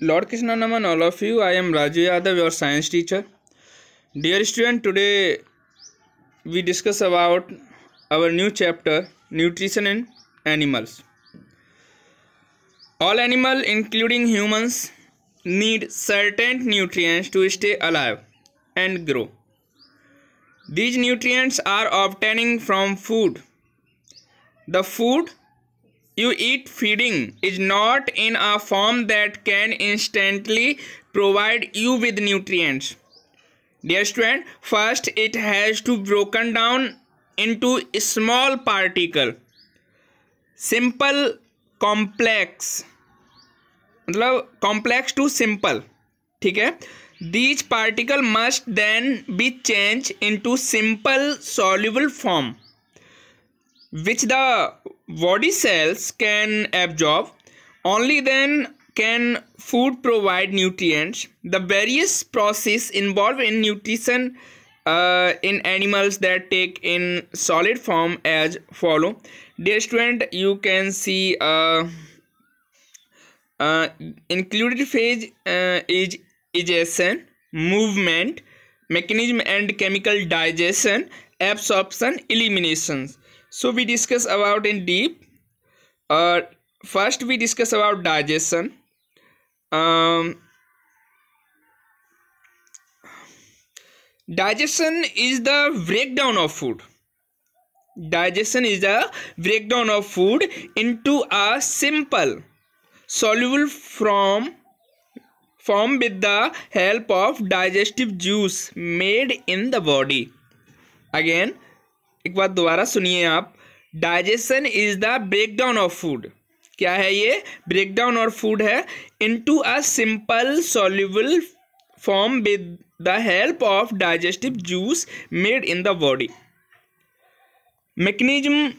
Lord Krishna Naman all of you. I am Raju Yadav, your science teacher. Dear student, today we discuss about our new chapter Nutrition in Animals. All animals including humans need certain nutrients to stay alive and grow. These nutrients are obtaining from food. The food you eat feeding is not in a form that can instantly provide you with nutrients dear student first it has to broken down into small particle simple complex मतलब complex to simple ठीक है these particle must then be change into simple soluble form which the body cells can absorb only then can food provide nutrients the various process involved in nutrition uh, in animals that take in solid form as follow dear student you can see uh, uh, included phase uh, is digestion movement mechanism and chemical digestion absorption eliminations so we discuss about in deep uh, first we discuss about digestion um, digestion is the breakdown of food digestion is the breakdown of food into a simple soluble form, form with the help of digestive juice made in the body again एक बार दोबारा सुनिए आप digestion is the breakdown of food क्या है ये breakdown of food है into a simple soluble form with the help of digestive juice made in the body mechanism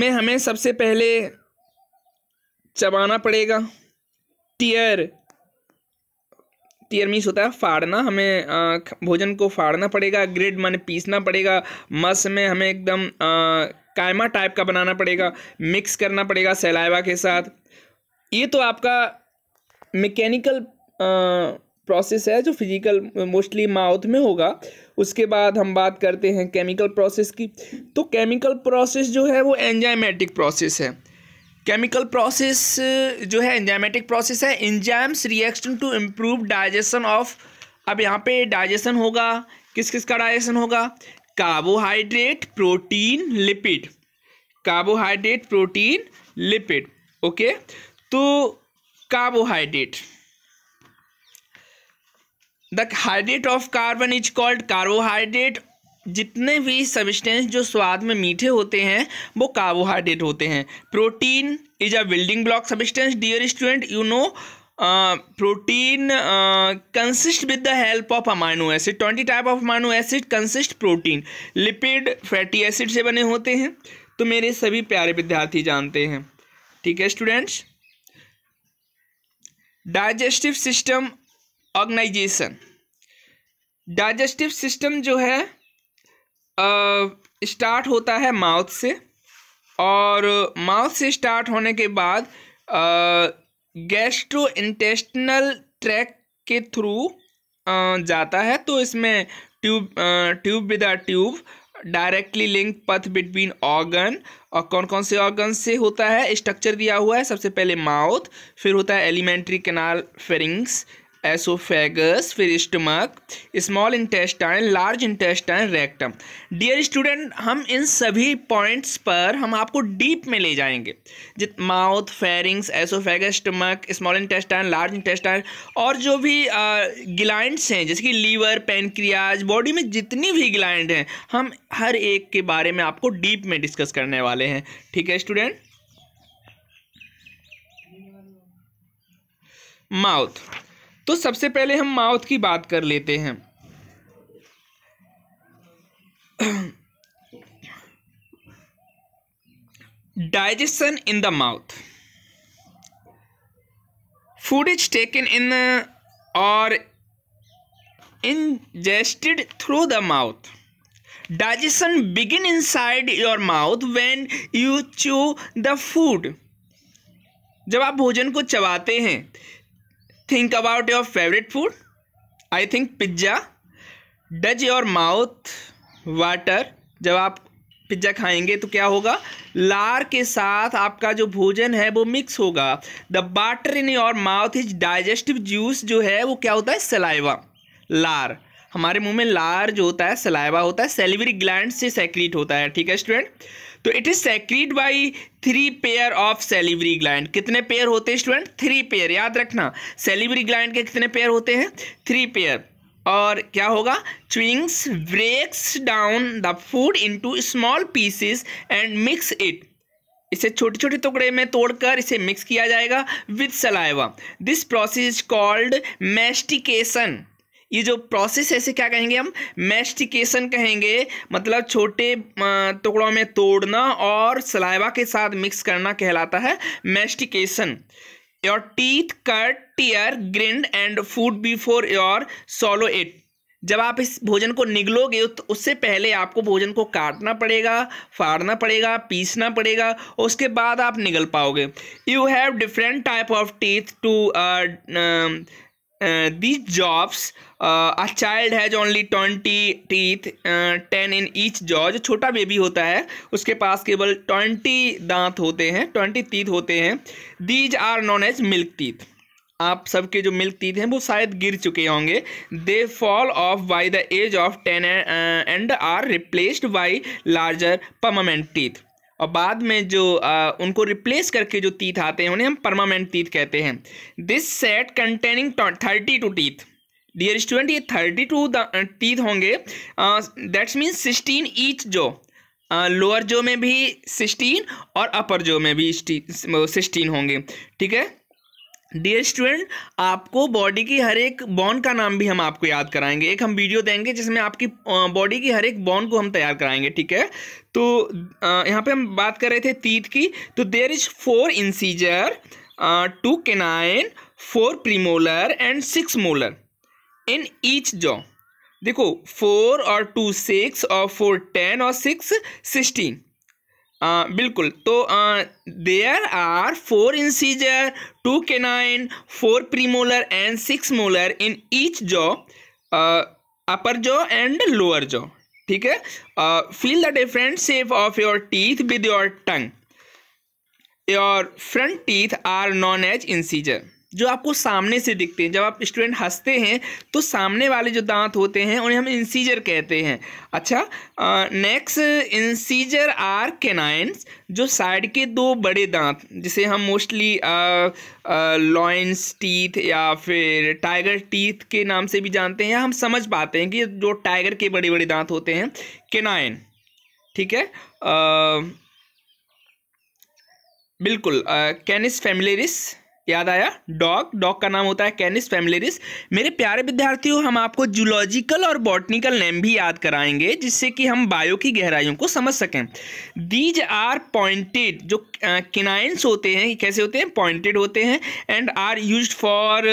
में हमें सबसे पहले चबाना पड़ेगा टीयर टीयर मीन्स होता है फाड़ना हमें भोजन को फाड़ना पड़ेगा ग्रेड माने पीसना पड़ेगा मस में हमें एकदम कायमा टाइप का बनाना पड़ेगा मिक्स करना पड़ेगा सलाइवा के साथ ये तो आपका मैकेनिकल प्रोसेस है जो फिजिकल मोस्टली माउथ में होगा उसके बाद हम बात करते हैं केमिकल प्रोसेस की तो केमिकल प्रोसेस जो है वो एंजाइमेटिक प्रोसेस है केमिकल प्रोसेस uh, जो है एंजाइमेटिक प्रोसेस है enzymes reaction to improve digestion of अब यहाँ पे डाइजेशन होगा किस किस का डाइजेशन होगा carbohydrate protein lipid carbohydrate protein lipid okay तो carbohydrate the hydrate of carbon is called carbohydrate जितने भी सब्सटेंस जो स्वाद में मीठे होते हैं वो कार्बोहाइड्रेट होते हैं protein is a building block substance dear student you know protein consist with the help of amino acid twenty type of amino acid consist protein lipid fatty acid से बने होते हैं तो मेरे सभी प्यारे विद्यार्थी जानते हैं ठीक है students digestive system organization digestive system जो है स्टार्ट होता है माउथ से और माउथ से स्टार्ट होने के बाद गैस्ट्रो इंटेस्टनल ट्रैक के थ्रू जाता है तो इसमें tube tube with a tube directly link path between organ और कौन कौन से ऑर्गन से होता है स्ट्रक्चर दिया हुआ है सबसे पहले माउथ फिर होता है एलिमेंट्री कैनाल फेरिंग्स एसोफेगस फिर stomach small intestine large intestine rectum dear student हम इन सभी पॉइंट्स पर हम आपको डीप में ले जाएंगे जित mouth pharynx oesophagus stomach small intestine large intestine और जो भी ग्लाइंट्स हैं जैसे कि लीवर पेनक्रियाज बॉडी में जितनी भी ग्लाइंट हैं हम हर एक के बारे में आपको डीप में डिस्कस करने वाले हैं ठीक है स्टूडेंट माउथ तो सबसे पहले हम माउथ की बात कर लेते हैं digestion in the mouth food is taken in और ingested through the mouth digestion begin inside your mouth when you chew the food जब आप भोजन को चबाते हैं think about your favourite food I think pizza does your mouth water जब आप pizza खाएंगे तो क्या होगा लार के साथ आपका जो भोजन है वो मिक्स होगा the water in your mouth is digestive juice जो है वो क्या होता है सलाइवा लार हमारे मुंह में लार जो होता है सलाइवा होता है सेलिवरी ग्लैंड से सेक्रीट होता है ठीक है स्टूडेंट तो it is secreted by three pair of salivary gland कितने पेयर होते हैं स्टूडेंट थ्री पेयर याद रखना सेलिवरी ग्लैंड के कितने पेयर होते हैं थ्री पेयर और क्या होगा chewings breaks down the food to small pieces and mix it इसे छोटे छोटे टुकड़े में तोड़कर इसे मिक्स किया जाएगा with saliva this process is called mastication ये जो प्रोसेस है इसे क्या कहेंगे हम मैस्टिकेशन कहेंगे मतलब छोटे टुकड़ों में तोड़ना और सलाइवा के साथ मिक्स करना कहलाता है mastication your teeth cut tear grind and food before your swallow it जब आप इस भोजन को निगलोगे तो उससे पहले आपको भोजन को काटना पड़ेगा फाड़ना पड़ेगा पीसना पड़ेगा और उसके बाद आप निगल पाओगे you have different type of teeth to these jobs a child has only twenty teeth ten in each jaw जो छोटा बेबी होता है उसके पास केवल ट्वेंटी दांत होते हैं ट्वेंटी teeth होते हैं these are known as milk teeth आप सबके जो मिल्क टीथ हैं वो शायद गिर चुके होंगे they fall off by the age of ten and are replaced by larger permanent teeth और बाद में जो आ, उनको रिप्लेस करके जो तीथ आते हैं उन्हें हम परमानेंट तीथ कहते हैं this set containing thirty two teeth dear student ये थर्टी टू टीथ होंगे दैट्स मीन सिक्सटीन ईच जो लोअर जो में भी सिक्सटीन और अपर जो में भी सिक्सटीन होंगे ठीक है डियर स्टूडेंट आपको बॉडी की हर एक बॉन्ड का नाम भी हम आपको याद कराएंगे एक हम वीडियो देंगे जिसमें आपकी बॉडी की हर एक बॉन्ड को हम तैयार कराएंगे ठीक है तो यहाँ पे हम बात कर रहे थे तीत की तो there is four incisor two canine four premolar and six molar in each jaw देखो फोर और टू सिक्स और फोर टेन और सिक्स सिक्सटीन आ, बिल्कुल तो there are four incisor two canine four premolar and six molar in each jaw upper jaw and lower jaw ठीक है feel the different shape of your teeth with your tongue your front teeth are known as incisor जो आपको सामने से दिखते हैं जब आप स्टूडेंट हंसते हैं तो सामने वाले जो दांत होते हैं उन्हें हम इंसीजर कहते हैं अच्छा नेक्स्ट इंसीजर आर केनाइंस जो साइड के दो बड़े दांत जिसे हम मोस्टली लॉइंस टीथ या फिर टाइगर टीथ के नाम से भी जानते हैं हम समझ पाते हैं कि जो टाइगर के बड़े बड़े दांत होते हैं केनाइन ठीक है आ, बिल्कुल कैनिस फेमिलेरिस याद आया डॉग डॉग का नाम होता है कैनिस फैमिलरिस मेरे प्यारे विद्यार्थियों हम आपको जूलॉजिकल और बॉटनिकल नेम भी याद कराएंगे जिससे कि हम बायो की गहराइयों को समझ सकें दीज आर पॉइंटेड जो किनाइंस होते हैं कैसे होते हैं पॉइंटेड होते हैं and are use for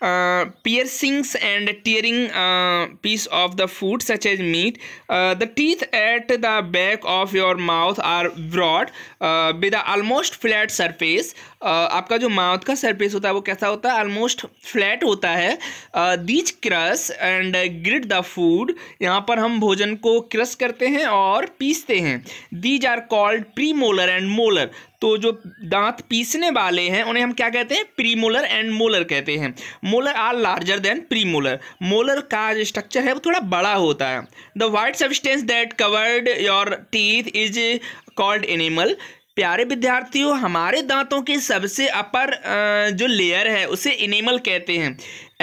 uh, piercings and tearing uh, piece of the food such as meat uh, the teeth at the back of your mouth are broad with a almost flat surface आपका जो mouth का surface होता है वो कैसा होता है almost flat होता है these crush and grit the food यहाँ पर हम भोजन को क्रस करते हैं और पीसते हैं these are called premolar and molar तो जो दांत पीसने वाले हैं उन्हें हम क्या कहते हैं प्रीमोलर एंड मोलर कहते हैं molar are larger than premolar molar का जो स्ट्रक्चर है वो थोड़ा बड़ा होता है the white substance that covered your teeth is called enamel प्यारे विद्यार्थियों हमारे दांतों के सबसे अपर जो लेयर है उसे एनिमल कहते हैं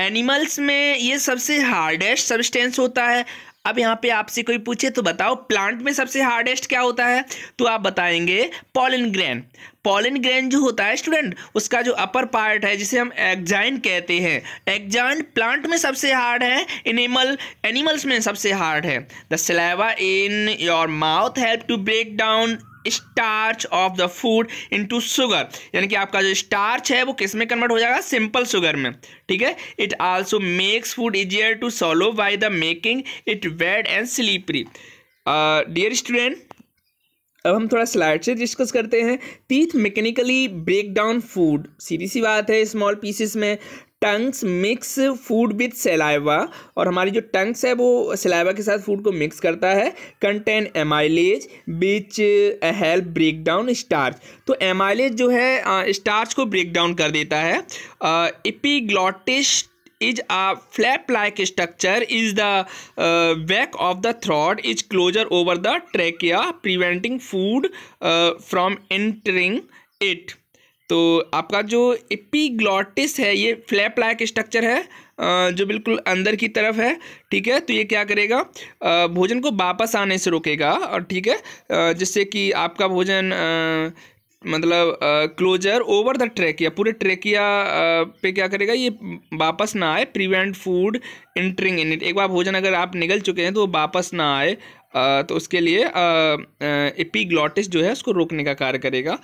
एनिमल्स में ये सबसे हार्डेस्ट सब्सटेंस होता है अब यहाँ पे आपसे कोई पूछे तो बताओ प्लांट में सबसे हार्डेस्ट क्या होता है तो आप बताएंगे पॉलिन ग्रैन पॉलिन ग्रैन जो होता है स्टूडेंट उसका जो अपर पार्ट है जिसे हम एग्जाइन कहते हैं एग्जाइन प्लांट में सबसे हार्ड है एनिमल एनिमल्स में सबसे हार्ड है the saliva in your mouth help to break down starch of the food into sugar यानी कि आपका जो स्टार्च है वो किस में कन्वर्ट हो जाएगा सिंपल सुगर में ठीक है it also makes food easier to swallow by the making it wet and slippery dear student अब हम थोड़ा स्लाइड से डिस्कस करते हैं teeth mechanically break down food सीधी सी बात है स्मॉल पीसेस में tongues mix food with saliva और हमारी जो टंग्स है वो सेलाइवा के साथ फूड को मिक्स करता है contain amylase which help break down starch तो एमाइलेज जो है स्टार्च को ब्रेक डाउन कर देता है epiglottis is a flap like structure is the uh, back of the throat is closer over the trachea preventing food uh, from तो आपका जो एपीग्लॉटिस है ये फ्लैप लाइक स्ट्रक्चर है जो बिल्कुल अंदर की तरफ है ठीक है तो ये क्या करेगा भोजन को वापस आने से रोकेगा और ठीक है जिससे कि आपका भोजन मतलब क्लोजर ओवर द ट्रेकिया पूरे ट्रेकिया पे क्या करेगा ये वापस ना आए prevent food entering in it एक बार भोजन अगर आप निकल चुके हैं तो वो वापस ना आए तो उसके लिए एपीग्लॉटिस जो है उसको रोकने का कार्य करेगा